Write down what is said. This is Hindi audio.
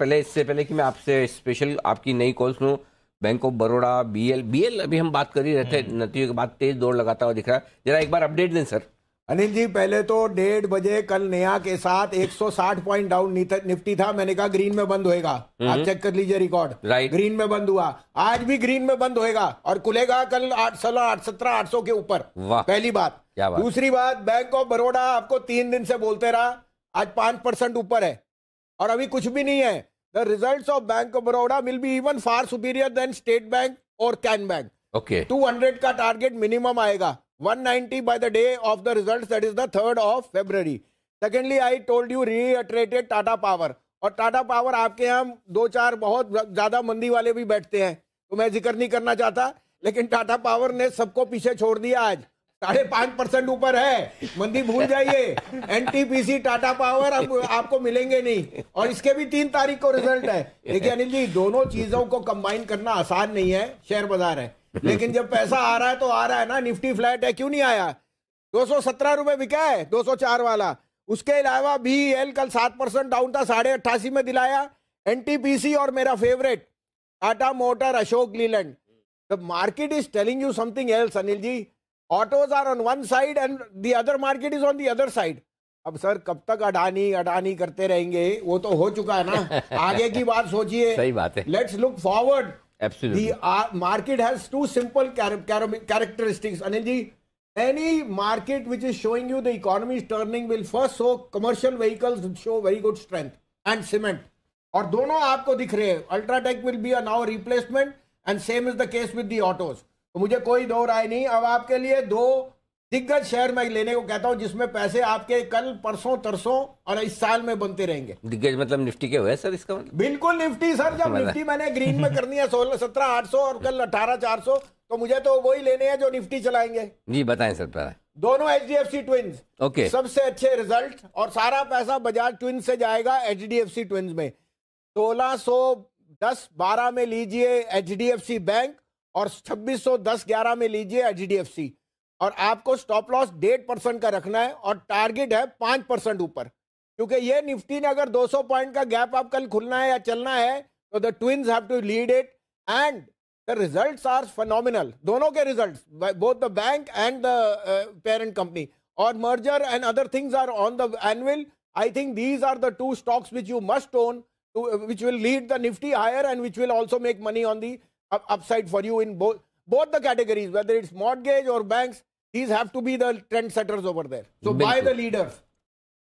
पहले इससे पहले कि मैं आपसे स्पेशल आपकी नई कॉल सुनूँ bank of Baroda B L अभी हम बात कर ही रहे थे हम्म। नतीजों के बाद तेज दौड़ लगाता हुआ दिख रहा है जरा एक बार अपडेट दें सर अनिल जी पहले तो डेढ़ बजे कल नया के साथ 160 पॉइंट डाउन निफ्टी था मैंने कहा ग्रीन में बंद होएगा हम्म। आप चेक कर लीजिए रिकॉर्ड राइट ग्रीन में बंद हुआ आज भी ग्रीन में बंद होएगा और खुलेगा कल आठ सोलह आठ सत्रह आठ सौ के ऊपर पहली बात दूसरी बात बैंक ऑफ बड़ौड़ा आपको तीन दिन से बोलते रहा आज पांच परसेंट ऊपर है और अभी कुछ भी नहीं है the result of Bank of Baroda will be even far superior than State Bank और Can Bank okay two hundred का टारगेट मिनिमम आएगा 190 by the day of the result that is the third of February secondly I told you reiterated Tata Power और टाटा पावर आपके यहाँ दो चार बहुत ज़्यादा मंदी वाले भी बैठते हैं तो मैं जिक्र नहीं करना चाहता लेकिन टाटा पावर ने सबको पीछे छोड़ दिया आज साढ़े पांच परसेंट ऊपर है मंदी भूल जाइए एनटीपीसी टाटा पावर अब आपको मिलेंगे नहीं और इसके भी तीन तारीख को रिजल्ट है देखिए अनिल जी दोनों चीजों को कंबाइन करना आसान नहीं है शेयर बाजार है लेकिन जब पैसा आ रहा है तो आ रहा है ना निफ्टी फ्लैट है क्यों नहीं आया दो सौ सत्रह रुपए बिका है दो सौ चार वाला उसके अलावा भी एल कल सात परसेंट डाउन था साढ़े अट्ठासी में दिलाया एनटीपीसी और मेरा favourite Tata Motor Ashok Leyland the market is telling you something else Anil ji autos are on one side and the other market is on the other side अब सर कब तक अडानी अडानी करते रहेंगे वो तो हो चुका है ना आगे की बात सोचिए सही बात है let's look forward absolutely market has two simple characteristics Anil ji any market which is showing you the economy turning will first show commercial vehicles show very good strength and cement और दोनों आपको दिख रहे हैं UltraTech will be a now replacement and same is the case with the autos तो मुझे कोई दो राय नहीं अब आपके लिए दो दिग्गज शहर मैं लेने को कहता हूँ जिसमें पैसे आपके कल परसों तरसों और इस साल में बनते रहेंगे दिग्गज मतलब निफ्टी के हुए सर इसका मतलब बिल्कुल निफ्टी सर जब निफ्टी मैंने ग्रीन में करनी है सोलह सत्रह आठ सौ और कल अठारह चार सौ तो मुझे तो वही लेने हैं जो निफ्टी चलाएंगे जी बताएं सर पहले दोनों H D F C twins okay सबसे अच्छे रिजल्ट और सारा पैसा बजाज ट्विंस से जाएगा H D F C twins में सोलह सौ दस बारह में लीजिए H D F C Bank और छब्बीस सौ दस ग्यारह में लीजिए एच डी और आपको स्टॉप लॉस डेढ़ परसेंट का रखना है और टारगेट है पाँच परसेंट ऊपर क्योंकि ये निफ्टी ने अगर 200 पॉइंट का गैप आप कल खुलना है या चलना है तो the twins have to lead it and the result are phenomenal दोनों के result both the bank and the parent company और merger and other things are on the annual I think these are the two stocks which you must own which will lead the Nifty higher and which will also make money on the up, upside for you in both both the categories, whether it's mortgage or banks. These have to be the trendsetters over there. So buy the leaders.